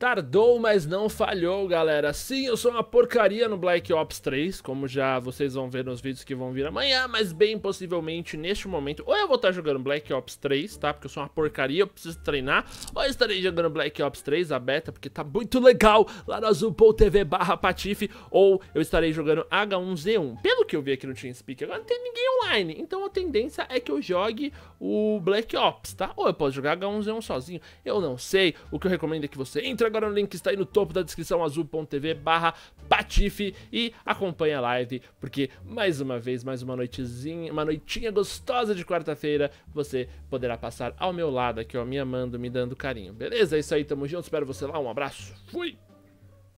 Tardou, mas não falhou, galera. Sim, eu sou uma porcaria no Black Ops 3, como já vocês vão ver nos vídeos que vão vir amanhã, mas bem possivelmente neste momento, ou eu vou estar tá jogando Black Ops 3, tá? Porque eu sou uma porcaria, eu preciso treinar, ou eu estarei jogando Black Ops 3, a beta, porque tá muito legal, lá no azul.tv barra patife, ou eu estarei jogando H1Z1. Pelo que eu vi aqui no TeamSpeak, agora não tem ninguém online, então a tendência é que eu jogue o Black Ops, tá? Ou eu posso jogar H1Z1 sozinho, eu não sei, o que eu recomendo é que você entre agora no link que está aí no topo da descrição, azul.tv barra patife e acompanha a live, porque mais uma vez, mais uma noitezinha, uma noitinha gostosa de quarta-feira, você poderá passar ao meu lado aqui, ó, me amando, me dando carinho, beleza? É isso aí, tamo junto, espero você lá, um abraço, fui!